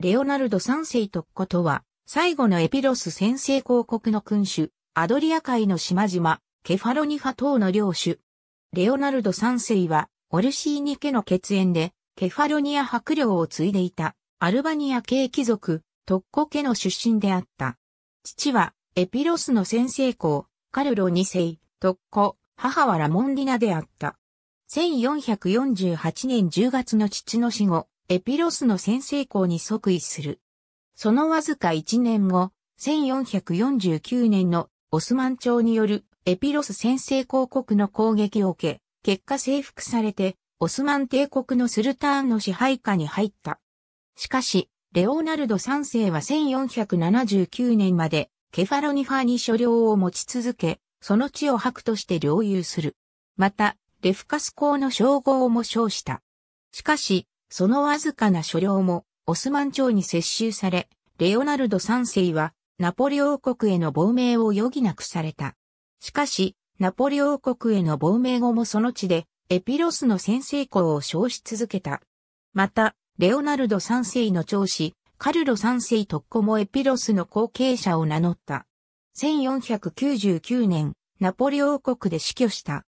レオナルド三世とっことは、最後のエピロス先制公国の君主、アドリア海の島々、ケファロニファ等の領主。レオナルド三世は、オルシーニ家の血縁で、ケファロニア伯領を継いでいた、アルバニア系貴族、特ッ家の出身であった。父は、エピロスの先制公、カルロ二世、特ッ母はラモンディナであった。1448年10月の父の死後、エピロスの先制校に即位する。そのわずか1年後、1449年のオスマン朝によるエピロス先制公国の攻撃を受け、結果征服されて、オスマン帝国のスルターンの支配下に入った。しかし、レオナルド3世は1479年までケファロニファに所領を持ち続け、その地を白として領有する。また、レフカス公の称号も称した。しかし、そのわずかな所領もオスマン朝に接収され、レオナルド3世はナポリ王国への亡命を余儀なくされた。しかし、ナポリ王国への亡命後もその地でエピロスの先制校を称し続けた。また、レオナルド3世の長子、カルロ3世特攻もエピロスの後継者を名乗った。1499年、ナポリ王国で死去した。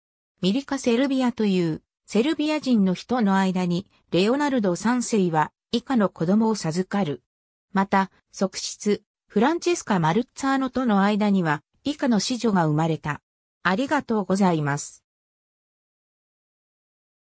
ミリカ・セルビアというセルビア人の人の間に、レオナルド3世は以下の子供を授かる。また、側室、フランチェスカ・マルッツァーノとの間には、以下の子女が生まれた。ありがとうございます。